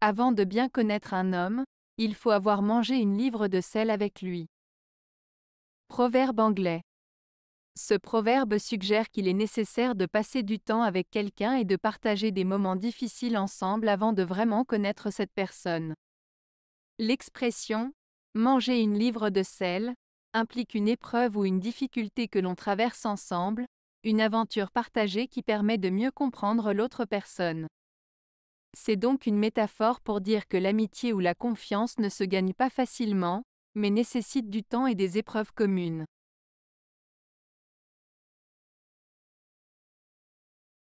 Avant de bien connaître un homme, il faut avoir mangé une livre de sel avec lui. Proverbe anglais. Ce proverbe suggère qu'il est nécessaire de passer du temps avec quelqu'un et de partager des moments difficiles ensemble avant de vraiment connaître cette personne. L'expression manger une livre de sel implique une épreuve ou une difficulté que l'on traverse ensemble, une aventure partagée qui permet de mieux comprendre l'autre personne. C'est donc une métaphore pour dire que l'amitié ou la confiance ne se gagnent pas facilement, mais nécessite du temps et des épreuves communes.